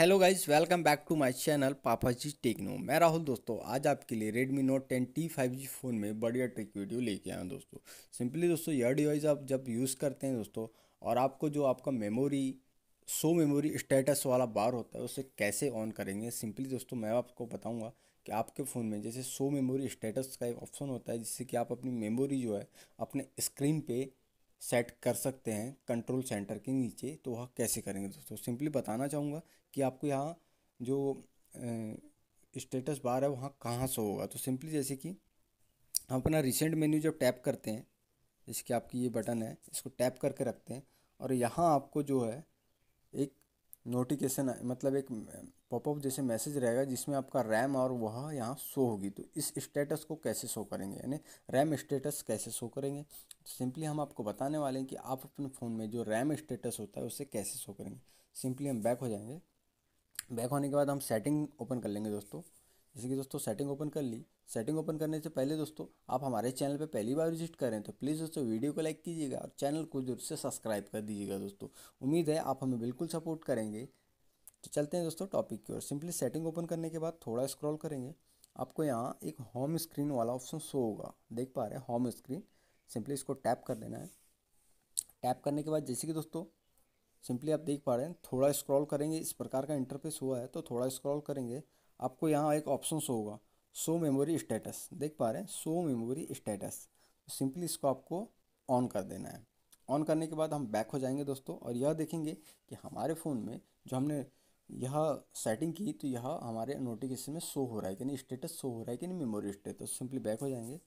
hello guys welcome back to my channel Papa ji techno मैं राहुल दोस्तों आज आपके लिए Redmi note ten T five G phone में बढ़िया ट्रिक वीडियो लेके आया हूँ दोस्तों सिंपली दोस्तों यह डिवाइस आप जब यूज़ करते हैं दोस्तों और आपको जो आपका मेमोरी सो मेमोरी स्टेटस वाला बार होता है उसे कैसे ऑन करेंगे सिंपली दोस्तों मैं आपको बताऊँगा कि आपके फ़ोन में जैसे सो मेमोरी स्टेटस का एक ऑप्शन होता है जिससे कि आप अपनी मेमोरी जो है अपने स्क्रीन पर सेट कर सकते हैं कंट्रोल सेंटर के नीचे तो वह कैसे करेंगे दोस्तों सिंपली बताना चाहूँगा कि आपको यहाँ जो स्टेटस बार है वहाँ कहाँ से होगा तो सिंपली जैसे कि हम अपना रिसेंट मेन्यू जब टैप करते हैं जैसे कि आपकी ये बटन है इसको टैप करके रखते हैं और यहाँ आपको जो है एक नोटिफिकेशन मतलब एक पॉपअप जैसे मैसेज रहेगा जिसमें आपका रैम और वह यहाँ शो होगी तो इस स्टेटस को कैसे शो करेंगे यानी रैम स्टेटस कैसे शो करेंगे सिंपली हम आपको बताने वाले हैं कि आप अपने फ़ोन में जो रैम स्टेटस होता है उसे कैसे शो करेंगे सिंपली हम बैक हो जाएंगे बैक होने के बाद हम सेटिंग ओपन कर लेंगे दोस्तों जैसे कि दोस्तों सेटिंग ओपन कर ली सेटिंग ओपन करने से पहले दोस्तों आप हमारे चैनल पर पहली बार विजिट कर रहे हैं तो प्लीज़ दोस्तों वीडियो को लाइक कीजिएगा और चैनल को जरूर से सब्सक्राइब कर दीजिएगा दोस्तों उम्मीद है आप हमें बिल्कुल सपोर्ट करेंगे तो चलते हैं दोस्तों टॉपिक की ओर सिंपली सेटिंग ओपन करने के बाद थोड़ा स्क्रॉल करेंगे आपको यहाँ एक होम स्क्रीन वाला ऑप्शन शो होगा देख पा रहे हैं होम स्क्रीन सिंपली इसको टैप कर देना है टैप करने के बाद जैसे कि दोस्तों सिंपली आप देख पा रहे हैं थोड़ा स्क्रॉल करेंगे इस प्रकार का इंटरफेस हुआ है तो थोड़ा स्क्रॉल करेंगे आपको यहाँ एक ऑप्शन शो होगा शो मेमोरी स्टेटस देख पा रहे हैं शो मेमोरी स्टेटस सिंपली इसको आपको ऑन कर देना है ऑन करने के बाद हम बैक हो जाएंगे दोस्तों और यह देखेंगे कि हमारे फ़ोन में जो हमने यह सेटिंग की तो यह हमारे नोटिफिकेशन में शो हो रहा है कि नहीं स्टेटस शो हो रहा है कि नहीं मेमोरी स्टेटस तो सिंपली बैक हो जाएंगे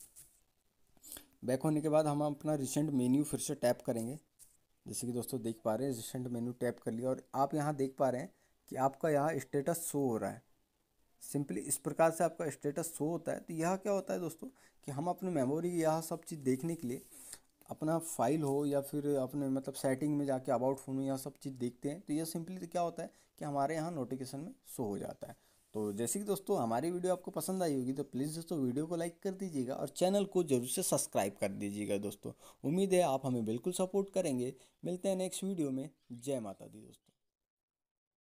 बैक होने के बाद हम अपना रिसेंट मेन्यू फिर से टैप करेंगे जैसे कि दोस्तों देख पा रहे हैं रिसेंट मेन्यू टैप कर लिया और आप यहाँ देख पा रहे हैं कि आपका यहाँ स्टेटस शो हो रहा है सिंपली इस प्रकार से आपका स्टेटस शो होता है तो यह क्या होता है दोस्तों कि हम अपनी मेमोरी यह सब चीज़ देखने के लिए अपना फाइल हो या फिर अपने मतलब सेटिंग में जाके अबाउट फोन में यह सब चीज़ देखते हैं तो यह सिंपली तो क्या होता है कि हमारे यहाँ नोटिफिकेशन में शो हो जाता है तो जैसे कि दोस्तों हमारी वीडियो आपको पसंद आई होगी तो प्लीज़ दोस्तों वीडियो को लाइक कर दीजिएगा और चैनल को ज़रूर से सब्सक्राइब कर दीजिएगा दोस्तों उम्मीद है आप हमें बिल्कुल सपोर्ट करेंगे मिलते हैं नेक्स्ट वीडियो में जय माता दी दोस्तों